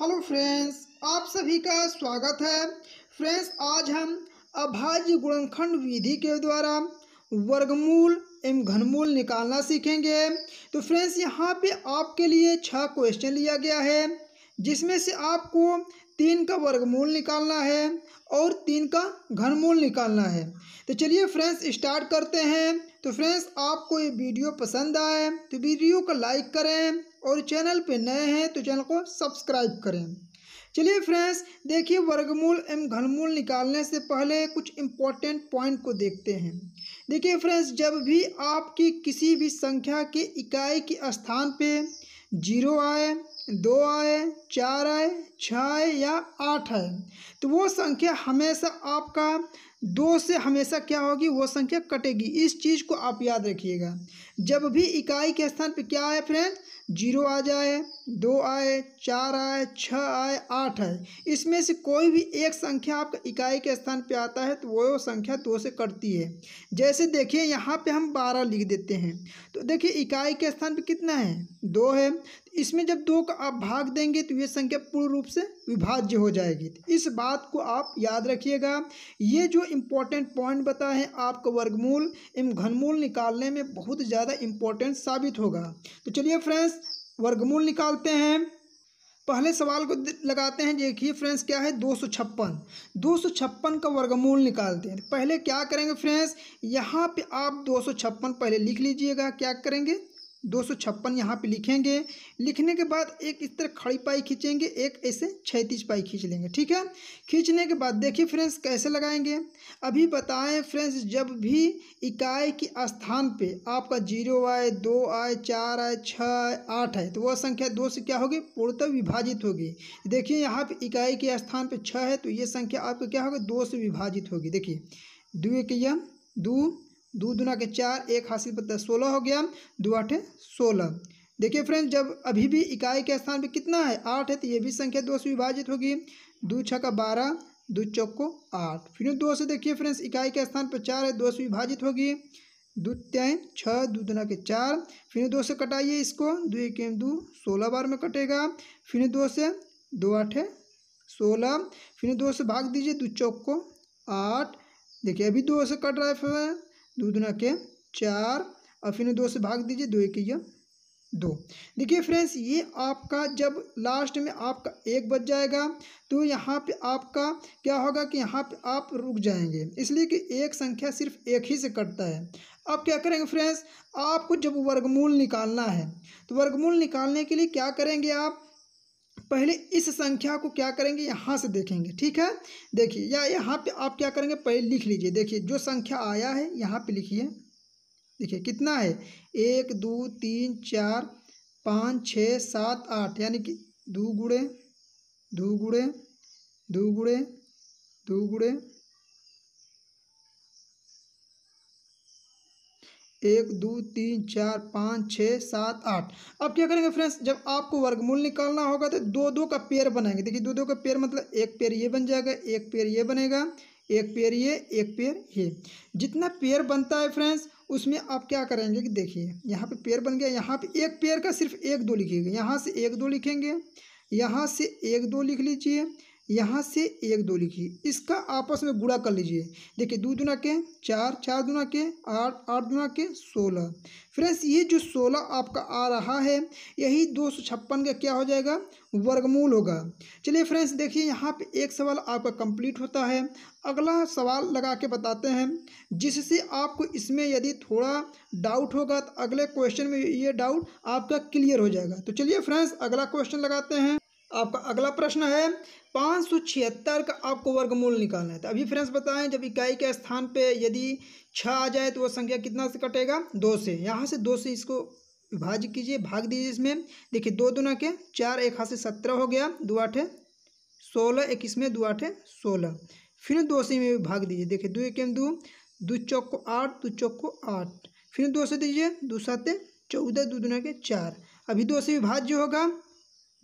hello friends आप सभी का स्वागत है फ्रेंड्स आज हम अभाज्य गुणनखंड विधि के द्वारा वर्गमूल एवं घनमूल निकालना सीखेंगे तो फ्रेंड्स यहाँ पे आपके लिए छः क्वेश्चन लिया गया है जिसमें से आपको तीन का वर्गमूल निकालना है और तीन का घनमूल निकालना है तो चलिए फ्रेंड्स स्टार्ट करते हैं तो फ्रेंड्स आपको ये वीडियो पसंद आए तो वीडियो को लाइक करें और चैनल पे नए हैं तो चैनल को सब्सक्राइब करें चलिए फ्रेंड्स देखिए वर्गमूल एवं घनमूल निकालने से पहले कुछ इम्पोर्टेंट पॉइंट को देखते हैं देखिए फ्रेंड्स जब भी आपकी किसी भी संख्या के इकाई के स्थान पे जीरो आए दो आए चार आए छः आए या आठ आए तो वो संख्या हमेशा आपका दो से हमेशा क्या होगी वो संख्या कटेगी इस चीज़ को आप याद रखिएगा जब भी इकाई के स्थान पे क्या आए फ्रेंड जीरो आ जाए दो आए चार आए छः आए आठ आए इसमें से कोई भी एक संख्या आपका इकाई के स्थान पे आता है तो वो संख्या दो से कटती है जैसे देखिए यहाँ पे हम बारह लिख देते हैं तो देखिए इकाई के स्थान पे कितना है दो है इसमें जब दो का आप भाग देंगे तो ये संख्या पूर्ण रूप से विभाज्य हो जाएगी तो इस बात को आप याद रखिएगा ये जो इम्पोर्टेंट पॉइंट बताए हैं आपका वर्गमूल एवं घनमूल निकालने में बहुत ज़्यादा इम्पोर्टेंट साबित होगा तो चलिए फ्रेंड्स वर्गमूल निकालते हैं पहले सवाल को लगाते हैं देखिए फ्रेंड्स क्या है दो सौ छप्पन दो सौ छप्पन का वर्गमूल निकालते हैं पहले क्या करेंगे फ्रेंड्स यहाँ पे आप दो सौ छप्पन पहले लिख लीजिएगा क्या करेंगे दो सौ छप्पन यहाँ पर लिखेंगे लिखने के बाद एक इस तरह खड़ी पाई खींचेंगे एक ऐसे छैतीस पाई खींच लेंगे ठीक है खींचने के बाद देखिए फ्रेंड्स कैसे लगाएंगे अभी बताएं फ्रेंड्स जब भी इकाई के स्थान पे आपका जीरो आए दो आए चार आए छः आठ आए तो वह संख्या दो से क्या होगी पूर्णतः विभाजित होगी देखिए यहाँ पर इकाई के स्थान पर छः है तो ये संख्या आपको क्या होगी दो से विभाजित होगी देखिए दो एक दो दो दुना के चार एक हासिल पत्ता सोलह हो गया दो आठ सोलह देखिए फ्रेंड्स जब अभी भी इकाई के स्थान पे कितना है आठ है तो ये भी संख्या दो से विभाजित होगी दो छः का बारह दो चौक को आठ फिर दो से देखिए फ्रेंड्स इकाई के स्थान पर चार है दो से विभाजित होगी दो त्याएँ छः दो दुना के चार फिर दो से कटाइए इसको दो एक दो सोलह बार में कटेगा फिर दो से दो आठ सोलह फिर दो से भाग दीजिए दो चौक को आठ देखिए अभी दो से कट रहा है दो दुना के चार और फिर दो से भाग दीजिए दो एक या दो देखिए फ्रेंड्स ये आपका जब लास्ट में आपका एक बच जाएगा तो यहाँ पे आपका क्या होगा कि यहाँ पे आप रुक जाएंगे इसलिए कि एक संख्या सिर्फ एक ही से कटता है अब क्या करेंगे फ्रेंड्स आपको जब वर्गमूल निकालना है तो वर्गमूल निकालने के लिए क्या करेंगे आप पहले इस संख्या को क्या करेंगे यहाँ से देखेंगे ठीक है देखिए या यहाँ पे आप क्या करेंगे पहले लिख लीजिए देखिए जो संख्या आया है यहाँ पे लिखिए देखिए कितना है एक दो तीन चार पाँच छः सात आठ यानी कि दो गुड़े दो गुड़े दो गुड़े दो गुड़े एक दो तीन चार पाँच छः सात आठ अब क्या करेंगे फ्रेंड्स जब आपको वर्गमूल निकालना होगा तो दो दो का पेयर बनाएंगे देखिए दो दो का पेयर मतलब एक पेयर ये बन जाएगा एक पेयर ये बनेगा एक पेयर ये एक पेयर ये जितना पेयर बनता है फ्रेंड्स उसमें आप क्या करेंगे कि देखिए यहाँ पे पेयर बन गया यहाँ पे एक पेयर का सिर्फ एक दो लिखिएगा यहाँ से एक दो लिखेंगे यहाँ से एक दो लिख लीजिए यहाँ से एक दो लिखिए इसका आपस में गुड़ा कर लीजिए देखिए दो दुना के चार चार दुना के आठ आठ दुना के सोलह फ्रेंड्स ये जो सोलह आपका आ रहा है यही दो सौ छप्पन का क्या हो जाएगा वर्गमूल होगा चलिए फ्रेंड्स देखिए यहाँ पे एक सवाल आपका कंप्लीट होता है अगला सवाल लगा के बताते हैं जिससे आपको इसमें यदि थोड़ा डाउट होगा तो अगले क्वेश्चन में ये डाउट आपका क्लियर हो जाएगा तो चलिए फ्रेंड्स अगला क्वेश्चन लगाते हैं आपका अगला प्रश्न है पाँच सौ छिहत्तर का आपको वर्गमूल निकालना है तो अभी फ्रेंड्स बताएं जब इकाई के स्थान पे यदि छः आ जाए तो वह संख्या कितना से कटेगा दो से यहाँ से दो से इसको भाज कीजिए भाग दीजिए इसमें देखिए दो दुना के चार एक हाथ से सत्रह हो गया दो आठे सोलह एक इसमें दो आठे सोलह फिर दो से में भाग दीजिए देखिए दो एक दो दो चौक को आठ दो चौक को आठ फिर दो से दीजिए दो सात चौदह दो दुना के चार अभी दो से विभाज्य होगा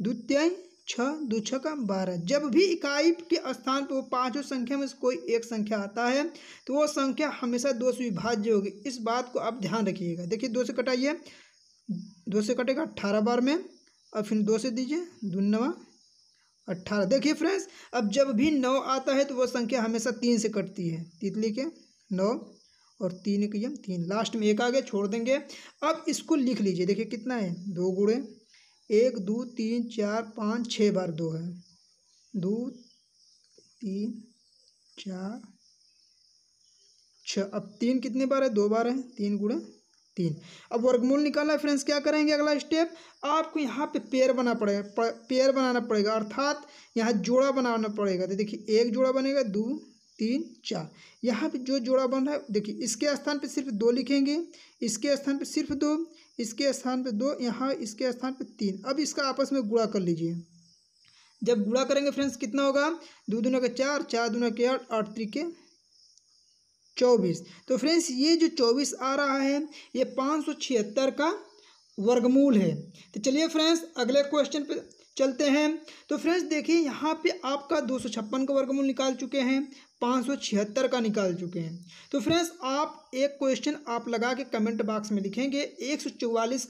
द्वितीय छः दो छ का बारह जब भी इकाई के स्थान पर वो पांचों संख्या में से कोई एक संख्या आता है तो वो संख्या हमेशा दो से विभाज्य होगी इस बात को आप ध्यान रखिएगा देखिए दो से कटाइए दो से कटेगा अट्ठारह बार में और फिर दो से दीजिए दुनवा अट्ठारह देखिए फ्रेंड्स अब जब भी नौ आता है तो वह संख्या हमेशा तीन से कटती है तितली के नौ और तीन एक तीन लास्ट में एक आगे छोड़ देंगे अब इसको लिख लीजिए देखिए कितना है दो गुड़े एक दो तीन चार पाँच छः बार दो है दो तीन चार छ अब तीन कितने बार है दो बार है तीन गुड़े तीन अब वर्गमूल निकालना है फ्रेंड्स क्या करेंगे अगला स्टेप आपको यहाँ पे पेयर बना पड़ेगा पेयर बनाना पड़ेगा अर्थात यहाँ जोड़ा बनाना पड़ेगा तो देखिए एक जोड़ा बनेगा दो तीन चार यहाँ पे जो जोड़ा बन रहा है देखिए इसके स्थान पे सिर्फ दो लिखेंगे इसके स्थान पे सिर्फ दो इसके स्थान पे दो यहाँ इसके स्थान पे तीन अब इसका आपस में गुणा कर लीजिए जब गुणा करेंगे फ्रेंड्स कितना होगा दो दूना के चार चार दूना के आठ आठ त्री के चौबीस तो फ्रेंड्स ये जो चौबीस आ रहा है ये पाँच सौ छिहत्तर का वर्गमूल है तो चलिए फ्रेंड्स अगले क्वेश्चन पे चलते हैं तो फ्रेंड्स देखिए यहाँ पे आपका दो सौ छप्पन का वर्गमूल निकाल चुके हैं पाँच का निकाल चुके हैं तो फ्रेंड्स आप एक क्वेश्चन आप लगा के कमेंट बॉक्स में लिखेंगे एक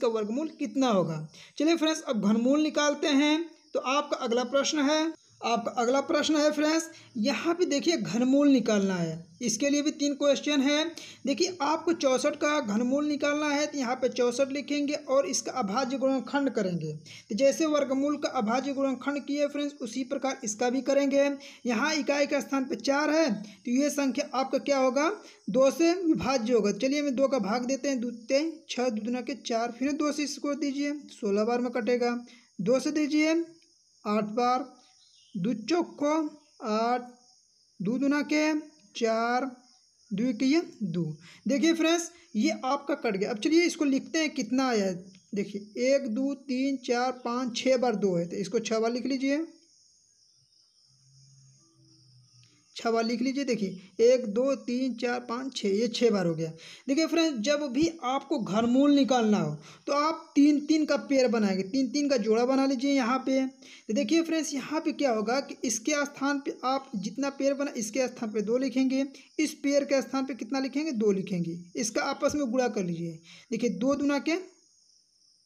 का वर्गमूल कितना होगा चलिए फ्रेंड्स अब घनमूल निकालते हैं तो आपका अगला प्रश्न है आप अगला प्रश्न है फ्रेंड्स यहाँ पे देखिए घनमूल निकालना है इसके लिए भी तीन क्वेश्चन है देखिए आपको चौंसठ का घनमूल निकालना है तो यहाँ पे चौंसठ लिखेंगे और इसका अभाज्य गुणनखंड करेंगे तो जैसे वर्गमूल का अभाज्य गुणनखंड किए फ्रेंड्स उसी प्रकार इसका भी करेंगे यहाँ इकाई का स्थान पर चार है तो ये संख्या आपका क्या होगा दो से विभाज्य होगा चलिए हमें दो का भाग देते हैं दूते छः दुना के चार फिर दो से इसको दीजिए सोलह बार में कटेगा दो से दीजिए आठ बार दू चौको आठ दो दूना के चार द्वितीय दो देखिए फ्रेंड्स ये आपका कट गया अब चलिए इसको लिखते हैं कितना आया है देखिए एक दो तीन चार पाँच छः बार दो है तो इसको छः बार लिख लीजिए छः बार लिख लीजिए देखिए एक दो तीन चार पाँच छः ये छः बार हो गया देखिए फ्रेंड्स जब भी आपको घरमूल निकालना हो तो आप तीन तीन का पेड़ बनाएंगे तीन तीन का जोड़ा बना लीजिए यहाँ पे तो देखिए फ्रेंड्स यहाँ पे क्या होगा कि इसके स्थान पे आप जितना पेड़ बना इसके स्थान पे दो लिखेंगे इस पेड़ के स्थान पर कितना लिखेंगे दो लिखेंगे इसका आपस में गुड़ा कर लीजिए देखिए दो दुना के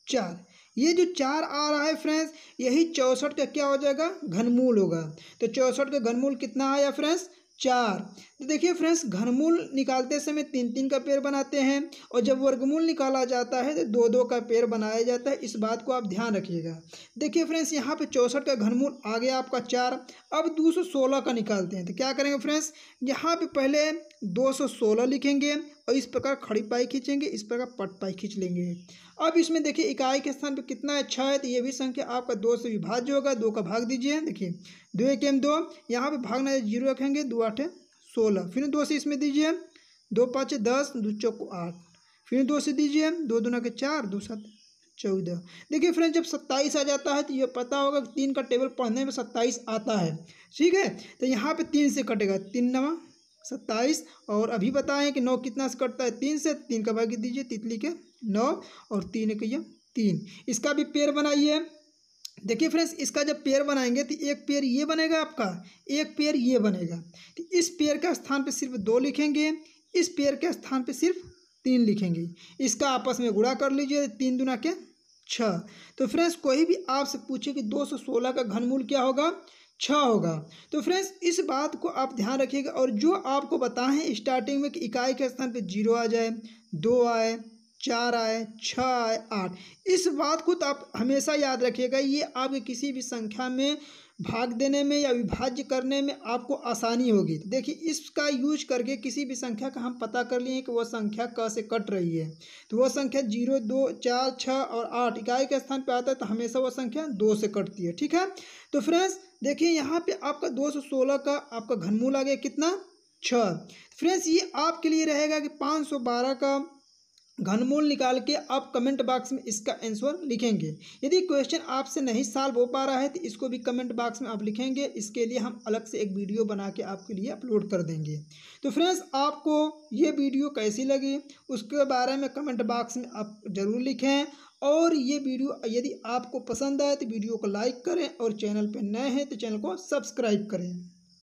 चार ये जो चार आ रहा है फ्रेंड्स यही चौंसठ का क्या हो जाएगा घनमूल होगा तो चौंसठ का घनमूल कितना आया फ्रेंड्स चार तो देखिए फ्रेंड्स घनमूल निकालते समय तीन तीन का पेड़ बनाते हैं और जब वर्गमूल निकाला जाता है तो दो दो का पेड़ बनाया जाता है इस बात को आप ध्यान रखिएगा देखिए फ्रेंड्स यहाँ पे चौंसठ का घनमूल आ गया आपका चार अब दो सौ सोलह का निकालते हैं तो क्या करेंगे फ्रेंड्स यहाँ पे पहले दो सौ सोलह लिखेंगे और इस प्रकार खड़ी पाई खींचेंगे इस प्रकार पट पाई खींच लेंगे अब इसमें देखिए इकाई के स्थान पर कितना अच्छा है तो ये भी संख्या आपका दो से विभाज्य होगा दो का भाग दीजिए देखिए दो एक एम दो यहाँ पर भागना जीरो रखेंगे दो आठ सोलह फिर दो से इसमें दीजिए दो पाँच दस दो चौक आठ फिर दो से दीजिए दो दोनों के चार दो सात चौदह देखिए फ्रेंड जब सत्ताईस आ जाता है तो ये पता होगा कि तीन का टेबल पढ़ने में सत्ताईस आता है ठीक है तो यहाँ पे तीन से कटेगा तीन नवा सत्ताईस और अभी बताएं कि नौ कितना से कटता है तीन से तीन का भाग दीजिए तितली के नौ और तीन के ये तीन इसका भी पेड़ बनाइए देखिए फ्रेंड्स इसका जब पेयर बनाएंगे तो एक पेयर ये बनेगा आपका एक पेयर ये बनेगा तो इस पेयर के स्थान पर सिर्फ दो लिखेंगे इस पेयर के स्थान पर सिर्फ तीन लिखेंगे इसका आपस में गुड़ा कर लीजिए तीन दुना के छः तो फ्रेंड्स कोई भी आपसे पूछे कि दो सौ सोलह का घनमूल क्या होगा छ अच्छा होगा तो फ्रेंड्स इस बात को आप ध्यान रखिएगा और जो आपको बताएं स्टार्टिंग में कि इकाई के स्थान पे जीरो आ जाए दो आए चार आए छः आए आठ इस बात को तो आप हमेशा याद रखिएगा ये आपके किसी भी संख्या में भाग देने में या विभाज्य करने में आपको आसानी होगी देखिए इसका यूज करके किसी भी संख्या का हम पता कर लिए कि वह संख्या कैसे से कट रही है तो वह संख्या जीरो दो चार छः और आठ इकाई के स्थान पर आता है तो हमेशा वह संख्या दो से कटती है ठीक है तो फ्रेंड्स देखिए यहाँ पर आपका दो सौ सोलह का आपका घनमूल आ गया कितना छः फ्रेंड्स ये आपके लिए रहेगा कि पाँच सौ बारह का घनमूल निकाल के आप कमेंट बॉक्स में इसका आंसर लिखेंगे यदि क्वेश्चन आपसे नहीं सॉल्व हो पा रहा है तो इसको भी कमेंट बॉक्स में आप लिखेंगे इसके लिए हम अलग से एक वीडियो बना के आपके लिए अपलोड कर देंगे तो फ्रेंड्स आपको ये वीडियो कैसी लगी उसके बारे में कमेंट बॉक्स में आप ज़रूर लिखें और ये वीडियो यदि आपको पसंद आए तो वीडियो को लाइक करें और चैनल पर नए हैं तो चैनल को सब्सक्राइब करें